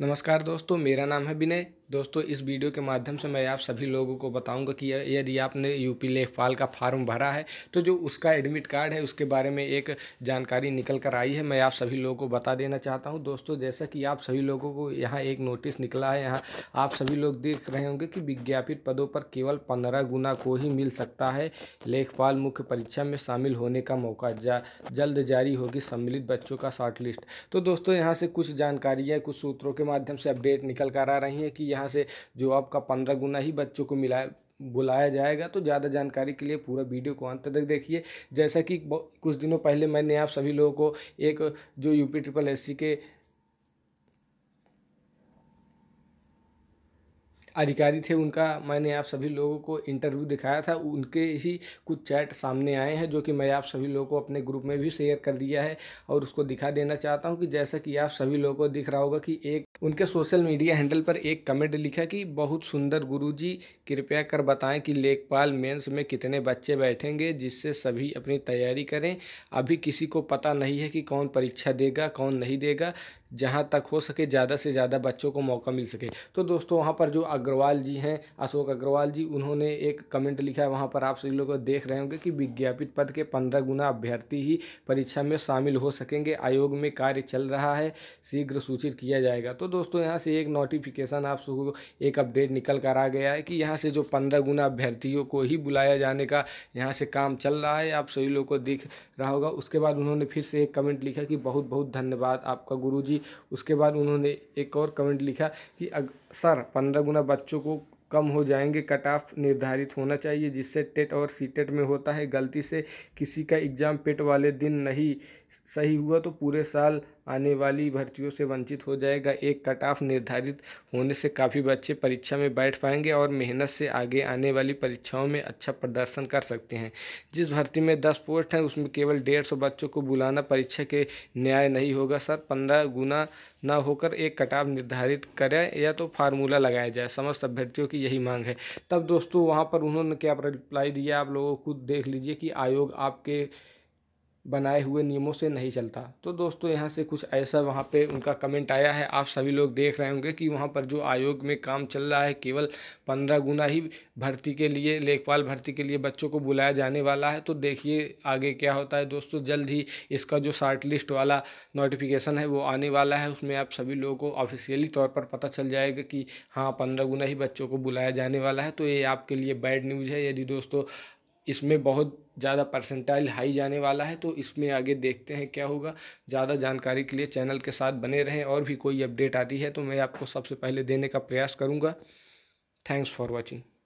नमस्कार दोस्तों मेरा नाम है विनय दोस्तों इस वीडियो के माध्यम से मैं आप सभी लोगों को बताऊंगा कि यदि आपने यूपी लेखपाल का फार्म भरा है तो जो उसका एडमिट कार्ड है उसके बारे में एक जानकारी निकल कर आई है मैं आप सभी लोगों को बता देना चाहता हूं दोस्तों जैसा कि आप सभी लोगों को यहाँ एक नोटिस निकला है यहाँ आप सभी लोग देख रहे होंगे कि विज्ञापित पदों पर केवल पंद्रह गुना को ही मिल सकता है लेखपाल मुख्य परीक्षा में शामिल होने का मौका जा, जल्द जारी होगी सम्मिलित बच्चों का शॉर्ट लिस्ट तो दोस्तों यहाँ से कुछ जानकारियाँ कुछ सूत्रों के माध्यम से अपडेट निकल कर आ रही हैं कि यहाँ से जो आपका पंद्रह गुना ही बच्चों को मिला बुलाया जाएगा तो ज़्यादा जानकारी के लिए पूरा वीडियो को अंत तक देखिए जैसा कि कुछ दिनों पहले मैंने आप सभी लोगों को एक जो यूपी ट्रिपल एस के अधिकारी थे उनका मैंने आप सभी लोगों को इंटरव्यू दिखाया था उनके ही कुछ चैट सामने आए हैं जो कि मैं आप सभी लोगों को अपने ग्रुप में भी शेयर कर दिया है और उसको दिखा देना चाहता हूँ कि जैसा कि आप सभी लोगों को दिख रहा होगा कि एक उनके सोशल मीडिया हैंडल पर एक कमेंट लिखा कि बहुत सुंदर गुरु कृपया कर बताएं कि लेखपाल मेन्स में कितने बच्चे बैठेंगे जिससे सभी अपनी तैयारी करें अभी किसी को पता नहीं है कि कौन परीक्षा देगा कौन नहीं देगा जहाँ तक हो सके ज़्यादा से ज़्यादा बच्चों को मौका मिल सके तो दोस्तों वहाँ पर जो अग अग्रवाल जी हैं अशोक अग्रवाल जी उन्होंने एक कमेंट लिखा है वहाँ पर आप सभी लोग देख रहे होंगे कि विज्ञापित पद के पंद्रह गुना अभ्यर्थी ही परीक्षा में शामिल हो सकेंगे आयोग में कार्य चल रहा है शीघ्र सूचित किया जाएगा तो दोस्तों यहाँ से एक नोटिफिकेशन आप सबको एक अपडेट निकल कर आ गया है कि यहाँ से जो पंद्रह गुना अभ्यर्थियों को ही बुलाया जाने का यहाँ से काम चल रहा है आप सभी लोग को दिख रहा होगा उसके बाद उन्होंने फिर से एक कमेंट लिखा कि बहुत बहुत धन्यवाद आपका गुरु जी उसके बाद उन्होंने एक और कमेंट लिखा कि अग, सर पंद्रह गुना बच्चों को कम हो जाएंगे कट ऑफ निर्धारित होना चाहिए जिससे टेट और सी टेट में होता है गलती से किसी का एग्ज़ाम पेट वाले दिन नहीं सही हुआ तो पूरे साल आने वाली भर्तियों से वंचित हो जाएगा एक कट ऑफ निर्धारित होने से काफ़ी बच्चे परीक्षा में बैठ पाएंगे और मेहनत से आगे आने वाली परीक्षाओं में अच्छा प्रदर्शन कर सकते हैं जिस भर्ती में दस पोस्ट हैं उसमें केवल डेढ़ सौ बच्चों को बुलाना परीक्षा के न्याय नहीं होगा सर पंद्रह गुना ना होकर एक कट ऑफ निर्धारित करें या तो फार्मूला लगाया जाए समस्त अभ्यर्थियों की यही मांग है तब दोस्तों वहाँ पर उन्होंने क्या रिप्लाई दिया आप लोगों को देख लीजिए कि आयोग आपके बनाए हुए नियमों से नहीं चलता तो दोस्तों यहाँ से कुछ ऐसा वहाँ पे उनका कमेंट आया है आप सभी लोग देख रहे होंगे कि वहाँ पर जो आयोग में काम चल रहा है केवल पंद्रह गुना ही भर्ती के लिए लेखपाल भर्ती के लिए बच्चों को बुलाया जाने वाला है तो देखिए आगे क्या होता है दोस्तों जल्द ही इसका जो शार्ट लिस्ट वाला नोटिफिकेशन है वो आने वाला है उसमें आप सभी लोगों को ऑफिशियली तौर पर पता चल जाएगा कि हाँ पंद्रह गुना ही बच्चों को बुलाया जाने वाला है तो ये आपके लिए बैड न्यूज़ है यदि दोस्तों इसमें बहुत ज़्यादा परसेंटाइल हाई जाने वाला है तो इसमें आगे देखते हैं क्या होगा ज़्यादा जानकारी के लिए चैनल के साथ बने रहें और भी कोई अपडेट आती है तो मैं आपको सबसे पहले देने का प्रयास करूँगा थैंक्स फॉर वॉचिंग